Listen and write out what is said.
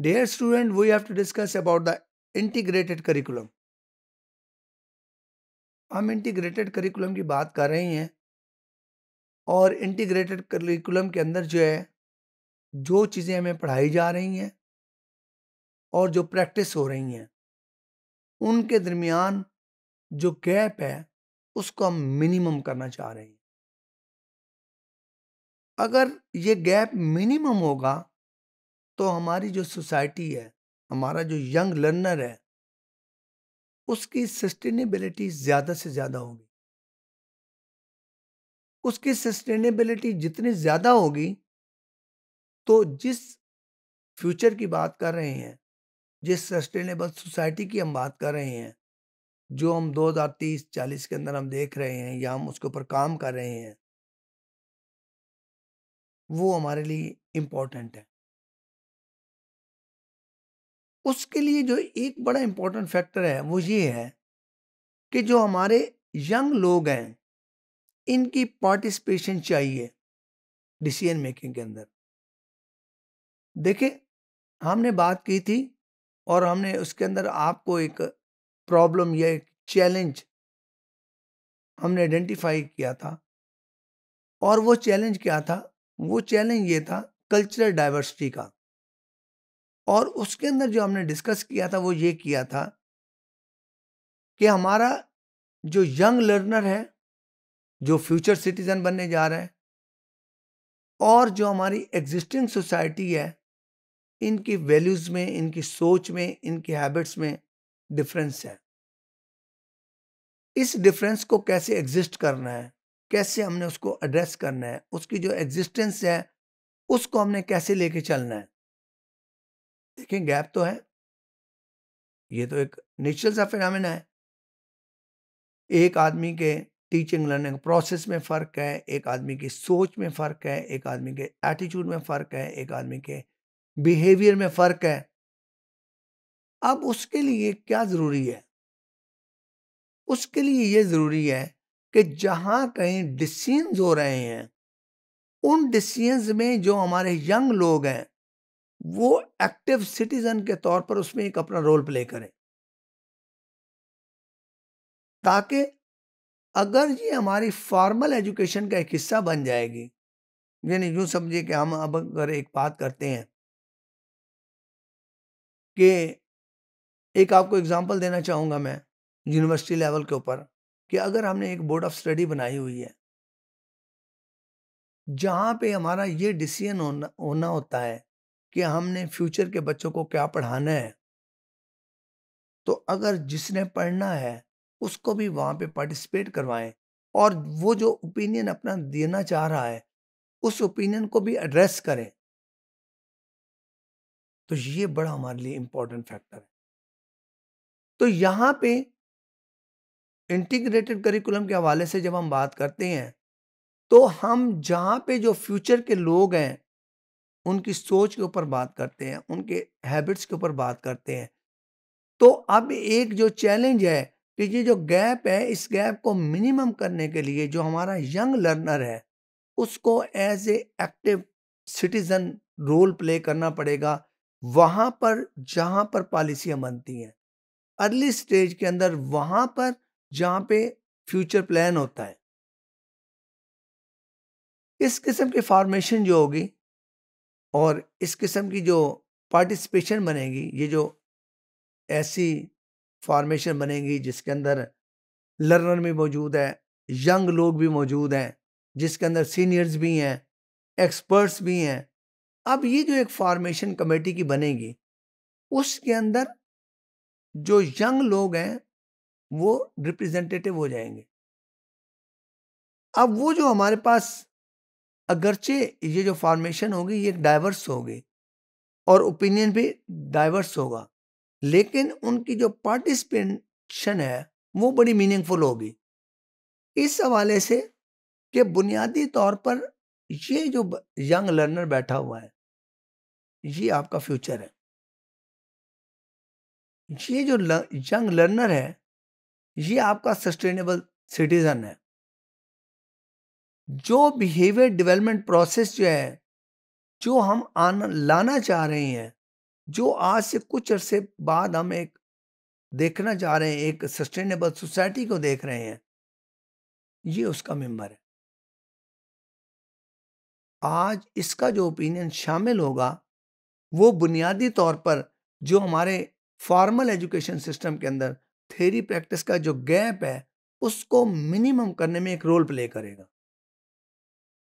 Dear student, we have to discuss about the integrated curriculum. हम integrated curriculum की बात कर रहे हैं और इंटीग्रेटेड करिकुलम के अंदर जो है जो चीज़ें हमें पढ़ाई जा रही हैं और जो प्रैक्टिस हो रही हैं उनके दरमियान जो गैप है उसको हम मिनिमम करना चाह रहे हैं अगर ये गैप मिनिमम होगा तो हमारी जो सोसाइटी है हमारा जो यंग लर्नर है उसकी सस्टेनेबिलिटी ज़्यादा से ज़्यादा होगी उसकी सस्टेनेबिलिटी जितनी ज़्यादा होगी तो जिस फ्यूचर की बात कर रहे हैं जिस सस्टेनेबल सोसाइटी की हम बात कर रहे हैं जो हम 2030 40 के अंदर हम देख रहे हैं या हम उसके ऊपर काम कर रहे हैं वो हमारे लिए इम्पोर्टेंट है उसके लिए जो एक बड़ा इम्पोर्टेंट फैक्टर है वो ये है कि जो हमारे यंग लोग हैं इनकी पार्टिसिपेशन चाहिए डिसीजन मेकिंग के अंदर देखिए हमने बात की थी और हमने उसके अंदर आपको एक प्रॉब्लम या एक चैलेंज हमने आइडेंटिफाई किया था और वो चैलेंज क्या था वो चैलेंज ये था कल्चरल डाइवर्सिटी का और उसके अंदर जो हमने डिस्कस किया था वो ये किया था कि हमारा जो यंग लर्नर है जो फ्यूचर सिटीजन बनने जा रहे हैं और जो हमारी एग्जिस्टिंग सोसाइटी है इनकी वैल्यूज़ में इनकी सोच में इनकी हैबिट्स में डिफरेंस है इस डिफरेंस को कैसे एग्जिस्ट करना है कैसे हमने उसको एड्रेस करना है उसकी जो एग्जिस्टेंस है उसको हमने कैसे लेके चलना है देखिए गैप तो है ये तो एक निश्चल सा फिनमिना है एक आदमी के टीचिंग लर्निंग प्रोसेस में फ़र्क है एक आदमी की सोच में फ़र्क है एक आदमी के एटीट्यूड में फ़र्क है एक आदमी के बिहेवियर में फ़र्क है अब उसके लिए क्या ज़रूरी है उसके लिए ये ज़रूरी है कि जहाँ कहीं डिसीजन हो रहे हैं उन डिसीजन में जो हमारे यंग लोग हैं वो एक्टिव सिटीजन के तौर पर उसमें एक अपना रोल प्ले करें ताकि अगर ये हमारी फॉर्मल एजुकेशन का एक हिस्सा बन जाएगी यानी यूँ समझिए कि हम अब अगर एक बात करते हैं कि एक आपको एग्जांपल देना चाहूँगा मैं यूनिवर्सिटी लेवल के ऊपर कि अगर हमने एक बोर्ड ऑफ स्टडी बनाई हुई है जहाँ पे हमारा ये डिसीजन होना होना होता है कि हमने फ्यूचर के बच्चों को क्या पढ़ाना है तो अगर जिसने पढ़ना है उसको भी वहाँ पे पार्टिसिपेट करवाएं और वो जो ओपिनियन अपना देना चाह रहा है उस ओपिनियन को भी एड्रेस करें तो ये बड़ा हमारे लिए इम्पोर्टेंट फैक्टर है तो यहाँ पे इंटीग्रेटेड करिकुलम के हवाले से जब हम बात करते हैं तो हम जहाँ पे जो फ्यूचर के लोग हैं उनकी सोच के ऊपर बात करते हैं उनके हैबिट्स के ऊपर बात करते हैं तो अब एक जो चैलेंज है कि ये जो गैप है इस गैप को मिनिमम करने के लिए जो हमारा यंग लर्नर है उसको as a active citizen role play करना पड़ेगा वहाँ पर जहाँ पर पॉलिसियाँ बनती हैं अर्ली स्टेज के अंदर वहाँ पर जहाँ पे फ्यूचर प्लान होता है इस किस्म की फॉर्मेशन जो होगी और इस किस्म की जो पार्टिसिपेशन बनेगी ये जो ऐसी फॉर्मेशन बनेगी जिसके अंदर लर्नर भी मौजूद है यंग लोग भी मौजूद हैं जिसके अंदर सीनियर्स भी हैं एक्सपर्ट्स भी हैं अब ये जो एक फॉर्मेशन कमेटी की बनेगी उसके अंदर जो यंग लोग हैं वो रिप्रेजेंटेटिव हो जाएंगे अब वो जो हमारे पास अगरचे ये जो फॉर्मेशन होगी ये डाइवर्स होगी और ओपिनियन भी डाइवर्स होगा लेकिन उनकी जो पार्टिसिपेशन है वो बड़ी मीनिंगफुल होगी इस हवाले से कि बुनियादी तौर पर ये जो यंग लर्नर बैठा हुआ है ये आपका फ्यूचर है ये जो यंग लर्नर है ये आपका सस्टेनेबल सिटीजन है जो बिहेवियर डेवलपमेंट प्रोसेस जो है जो हम आना लाना चाह रहे हैं जो आज से कुछ अरसे बाद हम एक देखना चाह रहे हैं एक सस्टेनेबल सोसाइटी को देख रहे हैं ये उसका मेंबर है आज इसका जो ओपिनियन शामिल होगा वो बुनियादी तौर पर जो हमारे फॉर्मल एजुकेशन सिस्टम के अंदर थेरी प्रैक्टिस का जो गैप है उसको मिनिमम करने में एक रोल प्ले करेगा